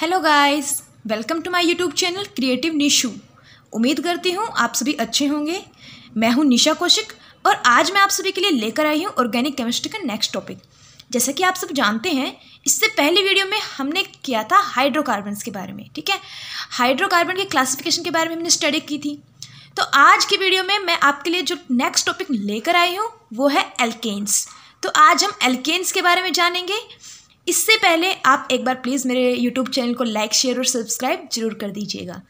hello guys welcome to my YouTube channel creative Nishu उम्मीद करती हूँ आप सभी अच्छे होंगे मैं हूँ निशा कौशिक और आज मैं आप सभी के लिए लेकर आई हूँ ऑर्गेनिक केमिस्ट्री का नेक्स्ट टॉपिक जैसा कि आप सब जानते हैं इससे पहले वीडियो में हमने किया था हाइड्रोकार्बन्स के बारे में ठीक है हाइड्रोकार्बन के क्लासिफिकेशन के बारे में हमने स्टडी की थी तो आज की वीडियो में मैं आपके लिए जो नेक्स्ट टॉपिक लेकर आई हूँ वो है एल्केन्स तो आज हम एल्केन्स के बारे में जानेंगे इससे पहले आप एक बार प्लीज़ मेरे यूट्यूब चैनल को लाइक शेयर और सब्सक्राइब जरूर कर दीजिएगा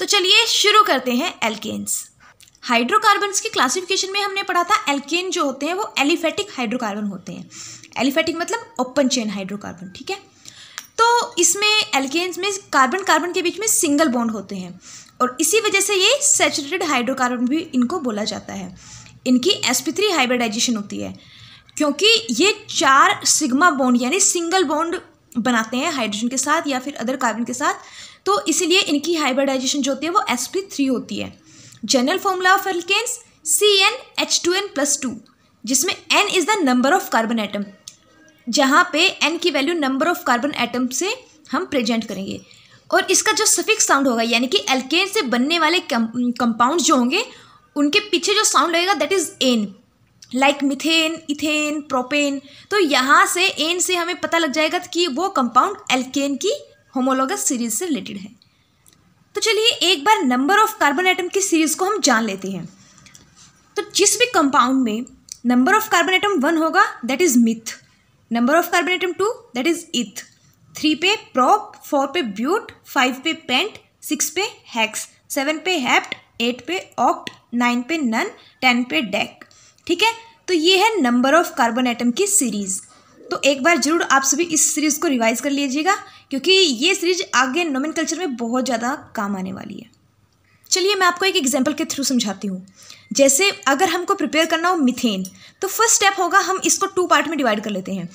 तो चलिए शुरू करते हैं एल्केन्स हाइड्रोकार्बन्स के क्लासिफिकेशन में हमने पढ़ा था एल्केन जो होते हैं वो एलिफेटिक हाइड्रोकार्बन होते हैं एलिफेटिक मतलब ओपन चेन हाइड्रोकार्बन ठीक है तो इसमें एल्केन्स में कार्बन कार्बन के बीच में सिंगल बॉन्ड होते हैं और इसी वजह से ये सेचुरेटेड हाइड्रोकार्बन भी इनको बोला जाता है इनकी sp3 हाइब्रिडाइजेशन होती है क्योंकि ये चार सिग्मा बॉन्ड यानी सिंगल बॉन्ड बनाते हैं हाइड्रोजन के साथ या फिर अदर कार्बन के साथ तो इसीलिए इनकी हाइब्रिडाइजेशन जो होती है वो एस पी थ्री होती है general formula of alkanes C N H two N plus two जिसमें N is the number of carbon atom जहाँ पे एन की value number of carbon atom से हम प्रेजेंट करेंगे और इसका जो सफिक साउंड होगा यानी कि एल्केन से बनने वाले कंपाउंड जो होंगे उनके पीछे जो साउंड लगेगा that is ane like methane ethane propane तो यहाँ से एन से हमें पता लग जाएगा कि वो कंपाउंड एल्केन की होमोलोगस सीरीज से रिलेटेड है तो चलिए एक बार नंबर ऑफ कार्बन एटम की सीरीज को हम जान लेते हैं तो जिस भी कंपाउंड में number of carbon atom one होगा that is meth number of carbon atom two that is eth three पे प्रॉप फोर पे ब्यूट फाइव पे पेंट सिक्स पे हैक्स सेवन पे हैप्ट एट पे ऑक्ट नाइन पे नन टेन पे dec ठीक है तो ये है नंबर ऑफ कार्बन एटम की सीरीज़ तो एक बार जरूर आप सभी इस सीरीज़ को रिवाइज़ कर लीजिएगा क्योंकि ये सीरीज आगे नोमन में बहुत ज़्यादा काम आने वाली है चलिए मैं आपको एक एग्जाम्पल के थ्रू समझाती हूँ जैसे अगर हमको प्रिपेयर करना हो मिथेन तो फर्स्ट स्टेप होगा हम इसको टू पार्ट में डिवाइड कर लेते हैं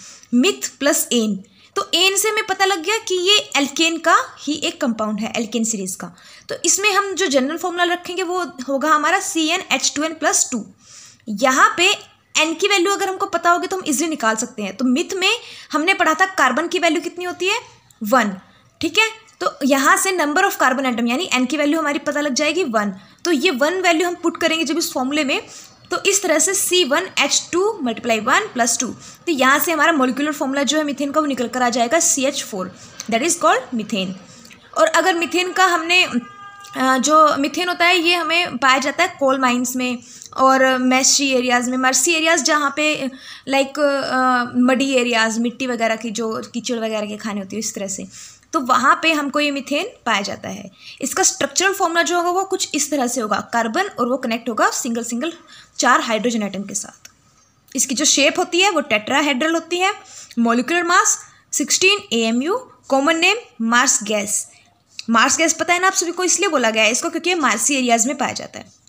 मिथ प्लस एन तो एन से हमें पता लग गया कि ये एल्केन का ही एक कंपाउंड है एल्केन सीरीज़ का तो इसमें हम जो जनरल फॉर्मूला रखेंगे वो होगा हमारा C N H two N plus two यहाँ पे एन की वैल्यू अगर हमको पता होगी तो हम इजली निकाल सकते हैं तो मिथ में हमने पढ़ा था कार्बन की वैल्यू कितनी होती है वन ठीक है तो यहाँ से नंबर ऑफ कार्बन आइटम यानी एन की वैल्यू हमारी पता लग जाएगी वन तो ये वन वैल्यू हम पुट करेंगे जब इस फॉर्मूले में तो इस तरह से C one H two multiply one plus two तो यहाँ से हमारा मोलिकुलर फॉर्मूला जो है मिथेन का वो निकल कर आ जाएगा C H four that is called methane और अगर मिथेन का हमने जो मिथेन होता है ये हमें पाया जाता है कोल माइंस में और मैसी एरियाज़ में मर्सी एरियाज़ जहाँ पे लाइक मडी एरियाज़ मिट्टी वगैरह की जो कीचड़ वगैरह के खाने होती है इस तरह से तो वहाँ पे हमको ये मिथेन पाया जाता है इसका स्ट्रक्चरल फॉर्मूला जो होगा वो कुछ इस तरह से होगा कार्बन और वो कनेक्ट होगा सिंगल सिंगल चार हाइड्रोजन आइटम के साथ इसकी जो शेप होती है वो हाइड्रल होती है molecular mass sixteen a common name marsh gas marsh gas पता है ना आप सभी को इसलिए बोला गया है इसको क्योंकि मार्सी एरियाज़ में पाया जाता है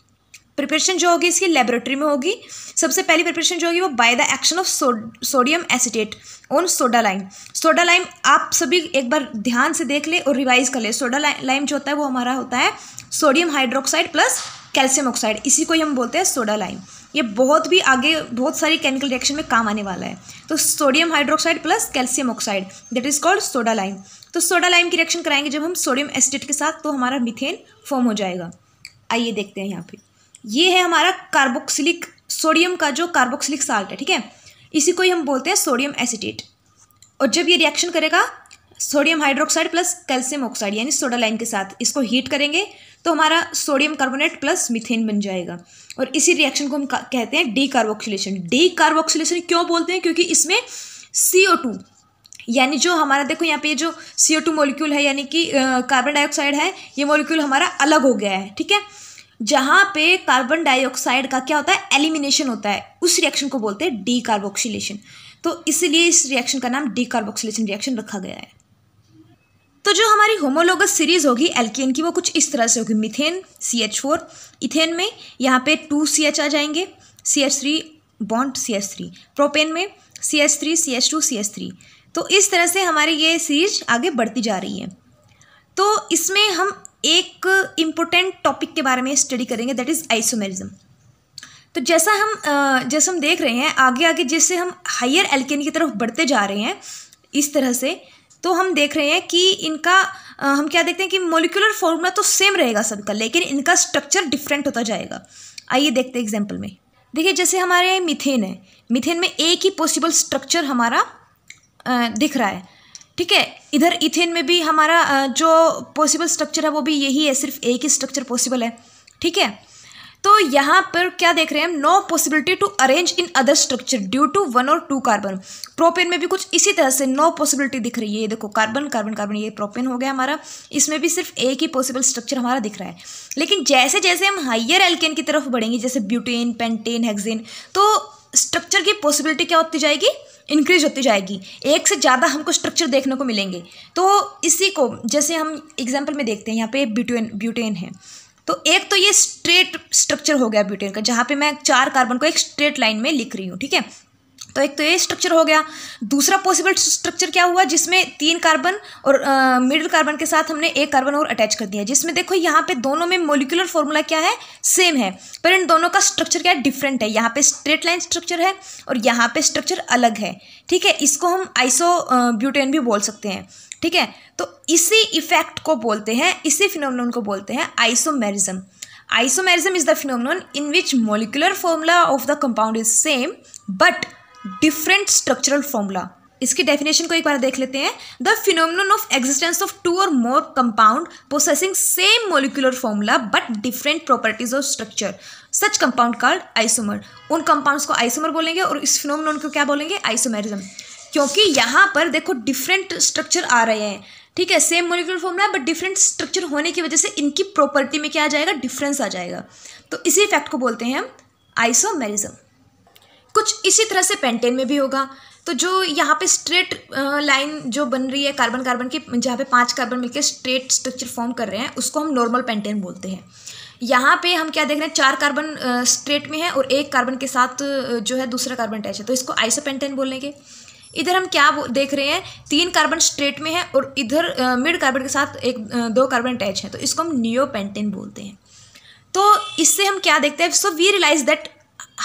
प्रिपरेशन जो होगी इसकी लेबोरेटरी में होगी सबसे पहली प्रिपरेशन जो होगी वो by the action of sodium acetate on soda lime soda lime आप सभी एक बार ध्यान से देख ले और रिवाइज कर ले सोडा लाइम जो होता है वो हमारा होता है sodium hydroxide plus calcium oxide इसी को ही हम बोलते हैं सोडा लाइम ये बहुत भी आगे बहुत सारी केमिकल रिएक्शन में काम आने वाला है तो sodium hydroxide plus calcium oxide that is called soda lime तो सोडा लाइम की रिएक्शन कराएंगे जब हम सोडियम एसिडेट के साथ तो हमारा मिथेन फॉर्म हो जाएगा आइए देखते हैं यहाँ पर ये है हमारा कार्बोक्सिलिक सोडियम का जो कार्बोक्सिलिक साल्ट है ठीक है इसी को ही हम बोलते हैं सोडियम एसिडेट और जब ये रिएक्शन करेगा sodium hydroxide plus calcium oxide यानी सोडा लाइन के साथ इसको हीट करेंगे तो हमारा सोडियम कार्बोनेट प्लस मिथेन बन जाएगा और इसी रिएक्शन को हम कहते हैं डी कार्बोक्सिलेशन डी कार्बोक्सीलेशन क्यों बोलते हैं क्योंकि इसमें सी ओ टू यानी जो हमारा देखो यहाँ पे जो सी ओ टू मोलिक्यूल है यानी कि कार्बन डाइऑक्साइड है ये मोलिक्यूल हमारा अलग हो गया है ठीक है जहाँ पे कार्बन डाइऑक्साइड का क्या होता है एलिमिनेशन होता है उस रिएक्शन को बोलते हैं डी कार्बोक्सीलेशन तो इसलिए इस रिएक्शन का नाम डी कार्बोक्सीलेशन रिएक्शन रखा गया है तो जो हमारी होमोलोगस सीरीज़ होगी एल्केन की वो कुछ इस तरह से होगी methane C H four ethane में यहाँ पे टू सी एच आ जाएंगे C H three bond C H three propane में C H three C H two C H three तो इस तरह से हमारी ये सीरीज आगे बढ़ती जा रही है तो इसमें हम एक इम्पोर्टेंट टॉपिक के बारे में स्टडी करेंगे दैट इज़ आइसोमेरिज्म तो जैसा हम जैसा हम देख रहे हैं आगे आगे जैसे हम हायर एल्केन की तरफ बढ़ते जा रहे हैं इस तरह से तो हम देख रहे हैं कि इनका हम क्या देखते हैं कि मोलिकुलर फॉर्मूला तो सेम रहेगा सबका लेकिन इनका स्ट्रक्चर डिफरेंट होता जाएगा आइए देखते हैं एग्जाम्पल में देखिए जैसे हमारे मिथेन है मिथेन में एक ही पॉसिबल स्ट्रक्चर हमारा दिख रहा है ठीक है इधर इथेन में भी हमारा जो पॉसिबल स्ट्रक्चर है वो भी यही है सिर्फ एक ही स्ट्रक्चर पॉसिबल है ठीक है तो यहाँ पर क्या देख रहे हैं हम no possibility to arrange in other structure due to one और टू कार्बन प्रोपेन में भी कुछ इसी तरह से नो पॉसिबिलिटी दिख रही है ये देखो कार्बन कार्बन कार्बन ये प्रोपेन हो गया हमारा इसमें भी सिर्फ एक ही पॉसिबल स्ट्रक्चर हमारा दिख रहा है लेकिन जैसे जैसे हम हाइयर एल्केन की तरफ बढ़ेंगे जैसे ब्यूटेन पेंटेन हेक्सेन तो स्ट्रक्चर की पॉसिबिलिटी क्या होती जाएगी इंक्रीज होती जाएगी एक से ज़्यादा हमको स्ट्रक्चर देखने को मिलेंगे तो इसी को जैसे हम एग्जाम्पल में देखते हैं यहाँ पे ब्यूटेन ब्यूटेन है तो एक तो ये स्ट्रेट स्ट्रक्चर हो गया ब्यूटेन का जहाँ पे मैं चार कार्बन को एक स्ट्रेट लाइन में लिख रही हूँ ठीक है तो एक तो ये स्ट्रक्चर हो गया दूसरा पॉसिबल स्ट्रक्चर क्या हुआ जिसमें तीन कार्बन और मिडिल कार्बन के साथ हमने एक कार्बन और अटैच कर दिया जिसमें देखो यहाँ पे दोनों में मोलिकुलर फॉर्मूला क्या है सेम है पर इन दोनों का स्ट्रक्चर क्या है डिफरेंट है यहाँ पे स्ट्रेट लाइन स्ट्रक्चर है और यहाँ पे स्ट्रक्चर अलग है ठीक है इसको हम आइसो ब्यूटेन भी बोल सकते हैं ठीक है तो इसी इफेक्ट को बोलते हैं इसी फिनोमिन को बोलते हैं isomerism isomerism is the phenomenon in which molecular formula of the compound is same but different structural formula इसकी डेफिनेशन को एक बार देख लेते हैं the phenomenon of existence of two और more compound possessing same molecular formula but different properties of structure such compound called isomer उन compounds को आइसोमर बोलेंगे और इस फिनोमिन को क्या बोलेंगे आइसोमेरिज्म क्योंकि यहाँ पर देखो डिफरेंट स्ट्रक्चर आ रहे हैं ठीक है same molecular formula but different structure होने की वजह से इनकी प्रॉपर्टी में क्या आ जाएगा डिफरेंस आ जाएगा तो इसी इफेक्ट को बोलते हैं हम आइसोमेरिज्म कुछ इसी तरह से पेंटेन में भी होगा तो जो यहाँ पे स्ट्रेट लाइन जो बन रही है कार्बन कार्बन की जहाँ पे पांच कार्बन मिलकर स्ट्रेट स्ट्रक्चर फॉर्म कर रहे हैं उसको हम नॉर्मल पेंटेन बोलते हैं यहाँ पे हम क्या देख रहे हैं चार कार्बन स्ट्रेट में है और एक कार्बन के साथ जो है दूसरा कार्बन अटैच है तो इसको आइसोपेंटेन बोलेंगे इधर हम क्या देख रहे हैं तीन कार्बन स्ट्रेट में है और इधर मिड कार्बन के साथ एक दो कार्बन अटैच है तो इसको हम पेंटेन बोलते हैं तो इससे हम क्या देखते हैं so we realise that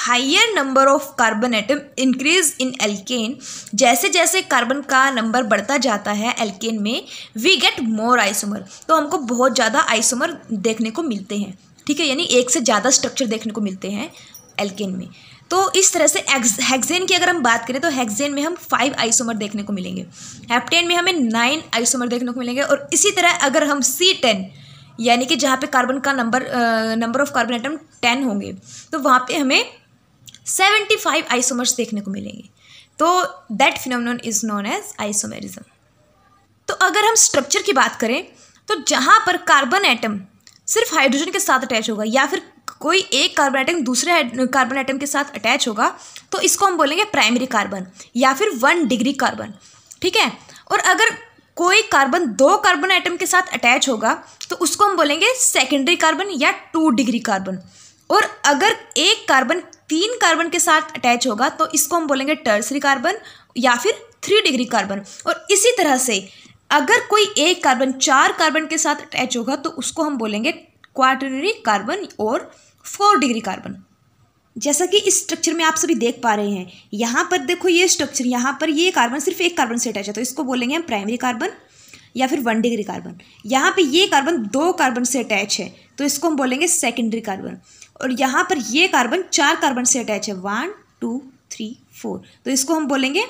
higher number of carbon atom increase in alkane जैसे जैसे कार्बन का नंबर बढ़ता जाता है एल्केन में वी गेट मोर आइसोमर तो हमको बहुत ज़्यादा आइसोमर देखने को मिलते हैं ठीक है यानी एक से ज़्यादा स्ट्रक्चर देखने को मिलते हैं एल्केन में तो इस तरह से हेक्सेन की अगर हम बात करें तो हेक्सेन में हम फाइव आइसोमर देखने को मिलेंगे हेप्टेन में हमें नाइन आइसोमर देखने को मिलेंगे और इसी तरह अगर हम सी टेन यानी कि जहाँ पे कार्बन का number number of carbon atom ten होंगे तो वहाँ पे हमें सेवेंटी फाइव आइसोमर्स देखने को मिलेंगे तो that phenomenon is known as isomerism तो अगर हम स्ट्रक्चर की बात करें तो जहाँ पर कार्बन एटम सिर्फ हाइड्रोजन के साथ अटैच होगा या फिर कोई एक कार्बन आइटम दूसरे कार्बन आइटम के साथ अटैच होगा तो इसको हम बोलेंगे प्राइमरी कार्बन या फिर वन डिग्री कार्बन ठीक है और अगर कोई कार्बन दो कार्बन आइटम के साथ अटैच होगा तो उसको हम बोलेंगे सेकेंडरी कार्बन या टू डिग्री कार्बन और अगर एक कार्बन तीन कार्बन के साथ अटैच होगा तो इसको हम बोलेंगे टर्सरी कार्बन या फिर थ्री डिग्री कार्बन और इसी तरह से अगर कोई एक कार्बन चार कार्बन के साथ अटैच होगा तो उसको हम बोलेंगे क्वार्टनरी कार्बन और फोर डिग्री कार्बन जैसा कि इस स्ट्रक्चर में आप सभी देख पा रहे हैं यहाँ पर देखो ये स्ट्रक्चर यहाँ पर ये कार्बन सिर्फ एक कार्बन से अटैच है तो इसको बोलेंगे हम प्राइमरी कार्बन या फिर वन डिग्री कार्बन यहाँ पे ये कार्बन दो कार्बन से अटैच है तो इसको हम बोलेंगे सेकेंडरी कार्बन और यहाँ पर ये कार्बन चार कार्बन से अटैच है वन टू थ्री फोर तो इसको हम बोलेंगे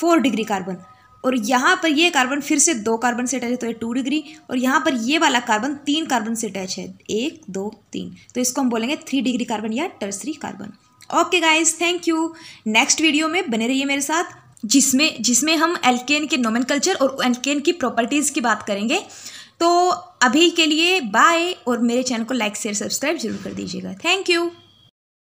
फोर डिग्री कार्बन और यहाँ पर ये कार्बन फिर से दो कार्बन से अटैच है तो ये टू डिग्री और यहाँ पर ये वाला कार्बन तीन कार्बन से अटैच है एक दो तीन तो इसको हम बोलेंगे थ्री डिग्री कार्बन या tertiary carbon okay guys thank you next video में बने रहिए मेरे साथ जिसमें जिसमें हम एल्केन के नोमन और एल्केन की प्रॉपर्टीज़ की बात करेंगे तो अभी के लिए बाय और मेरे चैनल को लाइक शेयर सब्सक्राइब जरूर कर दीजिएगा थैंक यू